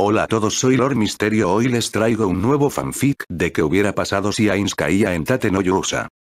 Hola a todos soy Lord Misterio hoy les traigo un nuevo fanfic de que hubiera pasado si Ains caía en Tate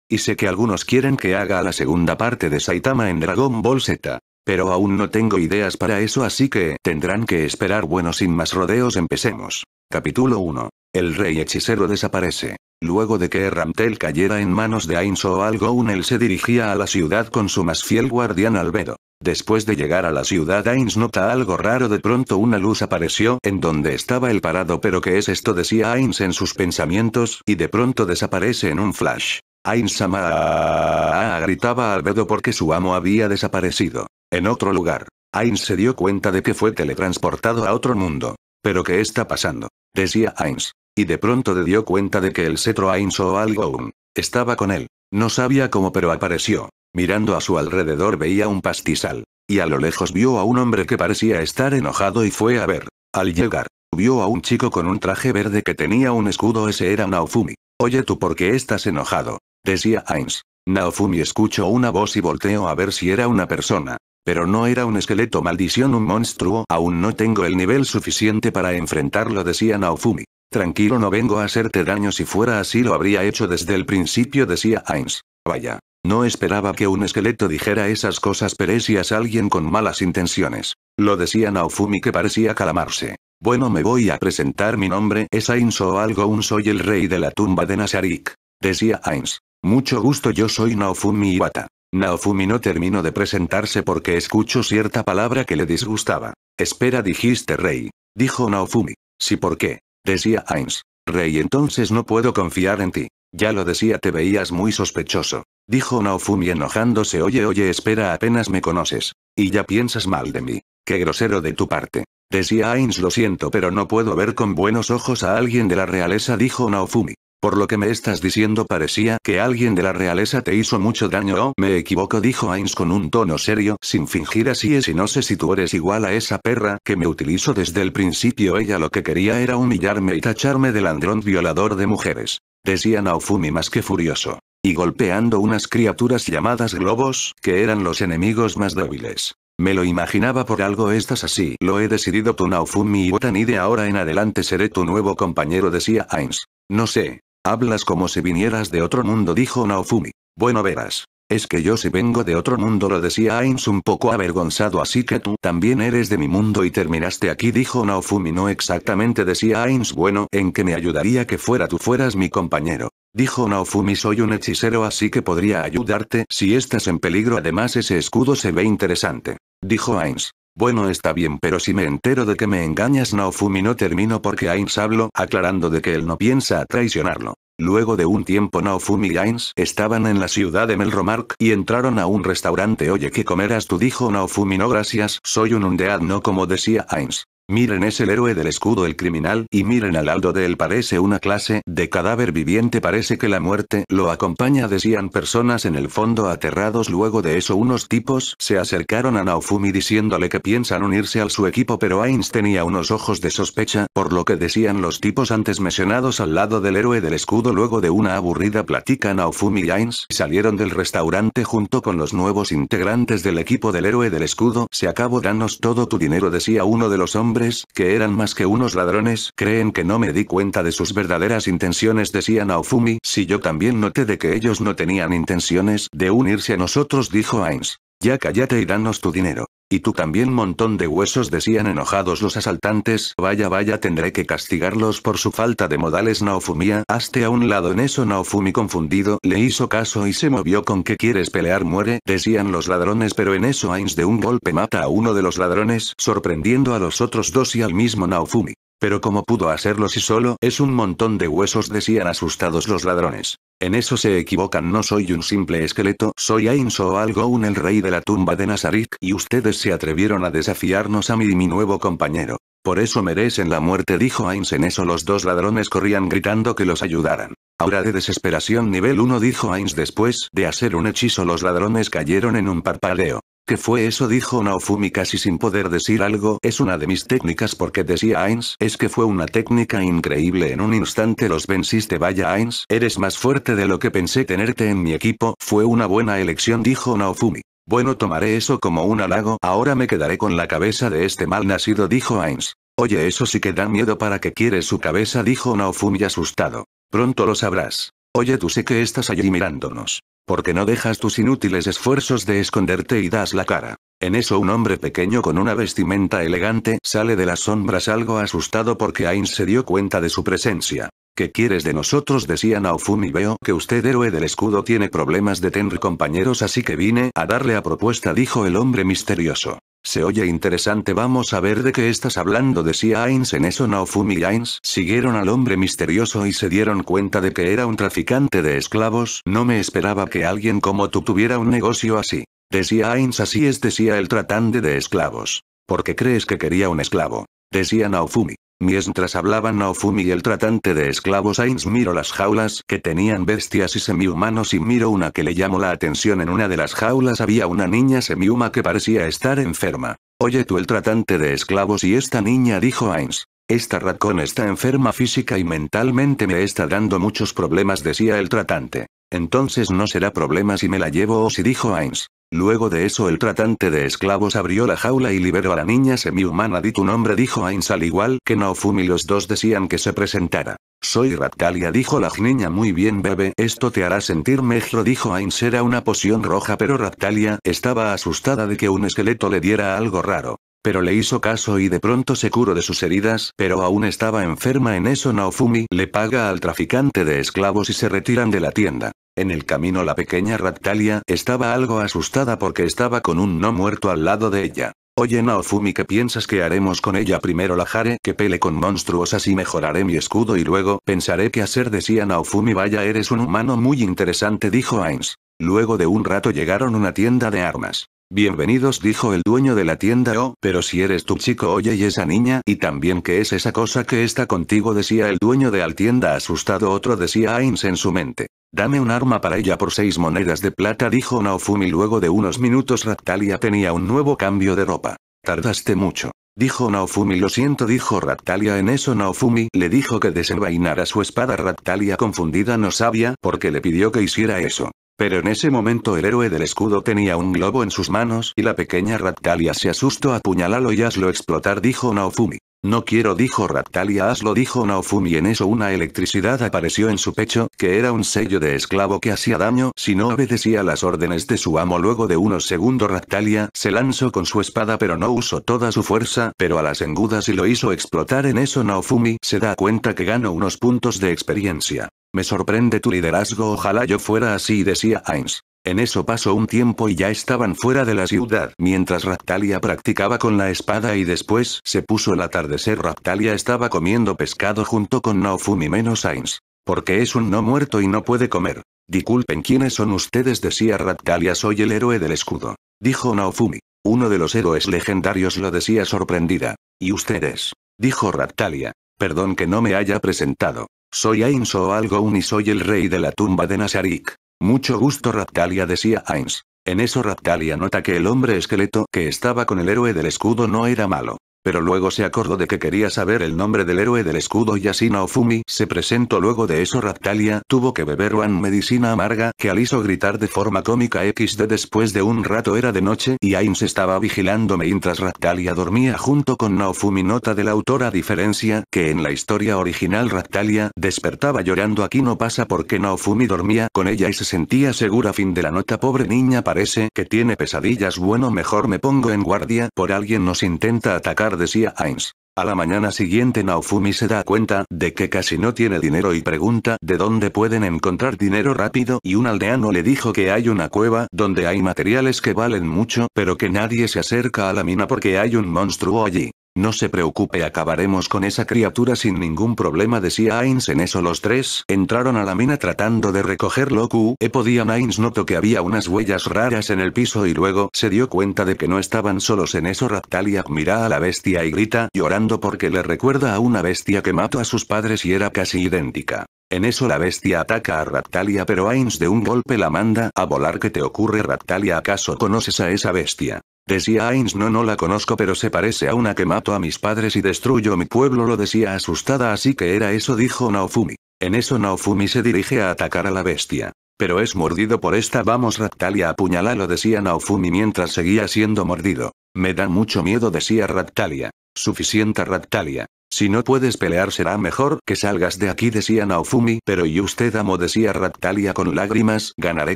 Y sé que algunos quieren que haga la segunda parte de Saitama en Dragon Ball Z. Pero aún no tengo ideas para eso así que tendrán que esperar bueno sin más rodeos empecemos. Capítulo 1. El rey hechicero desaparece. Luego de que Ramtel cayera en manos de Ainz o algo, él se dirigía a la ciudad con su más fiel guardián Albedo. Después de llegar a la ciudad Ains nota algo raro de pronto una luz apareció en donde estaba el parado pero ¿qué es esto? decía Ains en sus pensamientos y de pronto desaparece en un flash. Ains-sama gritaba al dedo porque su amo había desaparecido. En otro lugar. Ains se dio cuenta de que fue teletransportado a otro mundo. ¿Pero qué está pasando? Decía Ains. Y de pronto le dio cuenta de que el cetro Ains o algo aún. Estaba con él. No sabía cómo pero apareció. Mirando a su alrededor veía un pastizal. Y a lo lejos vio a un hombre que parecía estar enojado y fue a ver. Al llegar, vio a un chico con un traje verde que tenía un escudo ese era Naofumi. Oye tú ¿por qué estás enojado? Decía Ains. Naofumi escuchó una voz y volteó a ver si era una persona. Pero no era un esqueleto maldición un monstruo aún no tengo el nivel suficiente para enfrentarlo decía Naofumi. Tranquilo no vengo a hacerte daño si fuera así lo habría hecho desde el principio decía Ains. Vaya. No esperaba que un esqueleto dijera esas cosas perecias a alguien con malas intenciones. Lo decía Naofumi que parecía calamarse. Bueno me voy a presentar mi nombre es Ains o algo un soy el rey de la tumba de Nasarik. Decía Ains. Mucho gusto yo soy Naofumi Iwata. Naofumi no terminó de presentarse porque escuchó cierta palabra que le disgustaba. Espera dijiste rey. Dijo Naofumi. Sí por qué. Decía Ains. Rey entonces no puedo confiar en ti. Ya lo decía, te veías muy sospechoso. Dijo Naofumi enojándose. Oye, oye, espera, apenas me conoces. Y ya piensas mal de mí. Qué grosero de tu parte. Decía Ains, lo siento, pero no puedo ver con buenos ojos a alguien de la realeza, dijo Naofumi. Por lo que me estás diciendo parecía que alguien de la realeza te hizo mucho daño oh, me equivoco dijo Ains con un tono serio, sin fingir así es y no sé si tú eres igual a esa perra que me utilizó desde el principio ella lo que quería era humillarme y tacharme del andrón violador de mujeres decía Naofumi más que furioso. Y golpeando unas criaturas llamadas globos, que eran los enemigos más débiles. Me lo imaginaba por algo estás así. Lo he decidido tu Naofumi y de ahora en adelante seré tu nuevo compañero decía Ains. No sé. Hablas como si vinieras de otro mundo dijo Naofumi. Bueno verás. Es que yo si vengo de otro mundo lo decía Ains un poco avergonzado así que tú también eres de mi mundo y terminaste aquí dijo Naofumi no exactamente decía Ains bueno en que me ayudaría que fuera tú fueras mi compañero. Dijo Naofumi soy un hechicero así que podría ayudarte si estás en peligro además ese escudo se ve interesante. Dijo Ains. Bueno está bien pero si me entero de que me engañas Naofumi no termino porque Ains hablo aclarando de que él no piensa traicionarlo. Luego de un tiempo Naofumi y Ains estaban en la ciudad de Melromark y entraron a un restaurante oye que comerás tú dijo Naofumi no gracias soy un undead no como decía Ains. Miren es el héroe del escudo el criminal y miren al Aldo de él parece una clase de cadáver viviente parece que la muerte lo acompaña decían personas en el fondo aterrados luego de eso unos tipos se acercaron a Naofumi diciéndole que piensan unirse al su equipo pero Ainz tenía unos ojos de sospecha por lo que decían los tipos antes mencionados al lado del héroe del escudo luego de una aburrida plática Naofumi y Ains salieron del restaurante junto con los nuevos integrantes del equipo del héroe del escudo se acabó danos todo tu dinero decía uno de los hombres que eran más que unos ladrones, creen que no me di cuenta de sus verdaderas intenciones, decía Naofumi. Si yo también noté de que ellos no tenían intenciones de unirse a nosotros, dijo Ains. Ya cállate y danos tu dinero. Y tú también montón de huesos decían enojados los asaltantes. Vaya vaya tendré que castigarlos por su falta de modales Naofumia. Hazte a un lado en eso Naofumi confundido le hizo caso y se movió con que quieres pelear muere decían los ladrones pero en eso Ains de un golpe mata a uno de los ladrones sorprendiendo a los otros dos y al mismo Naofumi. Pero ¿cómo pudo hacerlo si solo es un montón de huesos? decían asustados los ladrones. En eso se equivocan, no soy un simple esqueleto, soy Ainz o un el rey de la tumba de Nazarick y ustedes se atrevieron a desafiarnos a mí y mi nuevo compañero. Por eso merecen la muerte dijo Ains en eso los dos ladrones corrían gritando que los ayudaran. Ahora de desesperación nivel 1 dijo Ains después de hacer un hechizo los ladrones cayeron en un parpadeo. ¿Qué fue eso? dijo Naofumi casi sin poder decir algo. Es una de mis técnicas porque decía Ains, es que fue una técnica increíble en un instante los venciste vaya Ains, eres más fuerte de lo que pensé tenerte en mi equipo, fue una buena elección dijo Naofumi. Bueno tomaré eso como un halago, ahora me quedaré con la cabeza de este mal nacido dijo Ains. Oye eso sí que da miedo para que quieres su cabeza dijo Naofumi asustado. Pronto lo sabrás. Oye, tú sé que estás allí mirándonos. Porque no dejas tus inútiles esfuerzos de esconderte y das la cara. En eso un hombre pequeño con una vestimenta elegante sale de las sombras algo asustado porque Ains se dio cuenta de su presencia. ¿Qué quieres de nosotros? decía Naofumi veo que usted héroe del escudo tiene problemas de tener compañeros así que vine a darle a propuesta dijo el hombre misterioso. Se oye interesante vamos a ver de qué estás hablando decía Ains en eso Naofumi y Ains siguieron al hombre misterioso y se dieron cuenta de que era un traficante de esclavos no me esperaba que alguien como tú tuviera un negocio así. Decía Ains así es decía el tratante de esclavos. ¿Por qué crees que quería un esclavo? Decía Naofumi. Mientras hablaban Naofumi y el tratante de esclavos Ains miró las jaulas que tenían bestias y semihumanos y miro una que le llamó la atención en una de las jaulas había una niña semihuma que parecía estar enferma. Oye tú el tratante de esclavos y esta niña dijo Ains. Esta ratón está enferma física y mentalmente me está dando muchos problemas decía el tratante. Entonces no será problema si me la llevo o si dijo Ains. Luego de eso el tratante de esclavos abrió la jaula y liberó a la niña semi-humana di tu nombre dijo Ains al igual que Naofumi los dos decían que se presentara. Soy Raptalia dijo la niña muy bien bebé esto te hará sentir mejor dijo Ains era una poción roja pero Raptalia estaba asustada de que un esqueleto le diera algo raro pero le hizo caso y de pronto se curó de sus heridas, pero aún estaba enferma en eso Naofumi le paga al traficante de esclavos y se retiran de la tienda. En el camino la pequeña Raptalia estaba algo asustada porque estaba con un no muerto al lado de ella. Oye Naofumi ¿qué piensas que haremos con ella? Primero la jare que pele con monstruosas y mejoraré mi escudo y luego pensaré qué hacer decía Naofumi vaya eres un humano muy interesante dijo Ains. Luego de un rato llegaron a una tienda de armas. Bienvenidos, dijo el dueño de la tienda. Oh, pero si eres tu chico, oye, y esa niña, y también que es esa cosa que está contigo, decía el dueño de la tienda asustado. Otro decía Ains en su mente. Dame un arma para ella por seis monedas de plata, dijo Naofumi. Luego de unos minutos, Raptalia tenía un nuevo cambio de ropa. Tardaste mucho. Dijo Naofumi lo siento dijo Raptalia en eso Naofumi le dijo que desenvainara su espada Raptalia confundida no sabía por qué le pidió que hiciera eso. Pero en ese momento el héroe del escudo tenía un globo en sus manos y la pequeña Raptalia se asustó a puñalarlo y hazlo explotar dijo Naofumi. No quiero dijo Raptalia. hazlo dijo Naofumi en eso una electricidad apareció en su pecho que era un sello de esclavo que hacía daño si no obedecía las órdenes de su amo luego de unos segundos Raptalia se lanzó con su espada pero no usó toda su fuerza pero a las engudas y lo hizo explotar en eso Naofumi se da cuenta que ganó unos puntos de experiencia. Me sorprende tu liderazgo, ojalá yo fuera así, decía Ains. En eso pasó un tiempo y ya estaban fuera de la ciudad, mientras Raptalia practicaba con la espada y después se puso el atardecer. Raptalia estaba comiendo pescado junto con Naofumi menos Ains, Porque es un no muerto y no puede comer. Disculpen quiénes son ustedes, decía Raptalia, soy el héroe del escudo. Dijo Naofumi. Uno de los héroes legendarios lo decía sorprendida. ¿Y ustedes? Dijo Raptalia. Perdón que no me haya presentado. Soy Ains o Algoun y soy el rey de la tumba de Nazarik. Mucho gusto Raptalia decía Ains. En eso Raptalia nota que el hombre esqueleto que estaba con el héroe del escudo no era malo. Pero luego se acordó de que quería saber el nombre del héroe del escudo y así Naofumi se presentó luego de eso Raptalia tuvo que beber one medicina amarga que al hizo gritar de forma cómica XD después de un rato era de noche y Ains estaba vigilándome mientras Raptalia dormía junto con Naofumi nota de la autora diferencia que en la historia original Raptalia despertaba llorando aquí no pasa porque Naofumi dormía con ella y se sentía segura fin de la nota pobre niña parece que tiene pesadillas bueno mejor me pongo en guardia por alguien nos intenta atacar decía Ains. A la mañana siguiente Naofumi se da cuenta de que casi no tiene dinero y pregunta de dónde pueden encontrar dinero rápido y un aldeano le dijo que hay una cueva donde hay materiales que valen mucho pero que nadie se acerca a la mina porque hay un monstruo allí. No se preocupe, acabaremos con esa criatura sin ningún problema, decía Ains. En eso los tres entraron a la mina tratando de recoger lo que podían. Ains notó que había unas huellas raras en el piso y luego se dio cuenta de que no estaban solos en eso. Raptalia mira a la bestia y grita, llorando porque le recuerda a una bestia que mató a sus padres y era casi idéntica. En eso la bestia ataca a Raptalia pero Ains de un golpe la manda a volar. ¿Qué te ocurre Raptalia? ¿Acaso conoces a esa bestia? Decía Ains no no la conozco pero se parece a una que mato a mis padres y destruyo mi pueblo lo decía asustada así que era eso dijo Naofumi. En eso Naofumi se dirige a atacar a la bestia. Pero es mordido por esta vamos Raptalia apuñala lo decía Naofumi mientras seguía siendo mordido. Me da mucho miedo decía Raptalia. Suficiente Raptalia. Si no puedes pelear será mejor que salgas de aquí decía Naofumi, pero y usted amo decía Raptalia con lágrimas, ganaré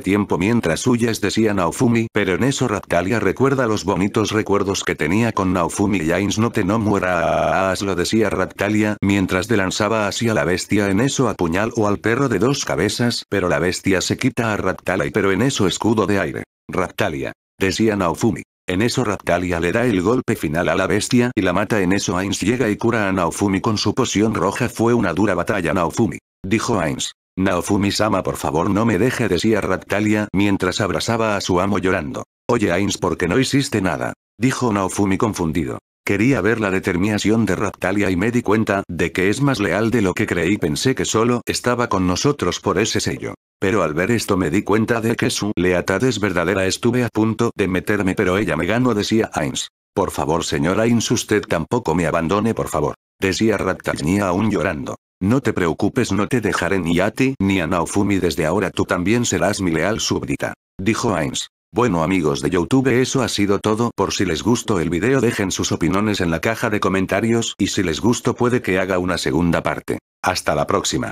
tiempo mientras huyes decía Naofumi, pero en eso Raptalia recuerda los bonitos recuerdos que tenía con Naofumi y Ains no te no muera lo decía Raptalia, mientras de lanzaba hacia la bestia en eso puñal o al perro de dos cabezas, pero la bestia se quita a Raptalia pero en eso escudo de aire. Raptalia. Decía Naofumi. En eso Raptalia le da el golpe final a la bestia y la mata en eso Ainz llega y cura a Naofumi con su poción roja fue una dura batalla Naofumi. Dijo Ainz. Naofumi-sama por favor no me deje decía Raptalia mientras abrazaba a su amo llorando. Oye Ainz qué no hiciste nada. Dijo Naofumi confundido. Quería ver la determinación de Raptalia y me di cuenta de que es más leal de lo que creí. Pensé que solo estaba con nosotros por ese sello. Pero al ver esto me di cuenta de que su lealtad es verdadera. Estuve a punto de meterme pero ella me ganó decía Ains. Por favor señora Ains usted tampoco me abandone por favor. Decía Raptalia aún llorando. No te preocupes no te dejaré ni a ti ni a Naofumi desde ahora tú también serás mi leal súbdita. Dijo Ains. Bueno amigos de Youtube eso ha sido todo por si les gustó el video dejen sus opiniones en la caja de comentarios y si les gustó puede que haga una segunda parte. Hasta la próxima.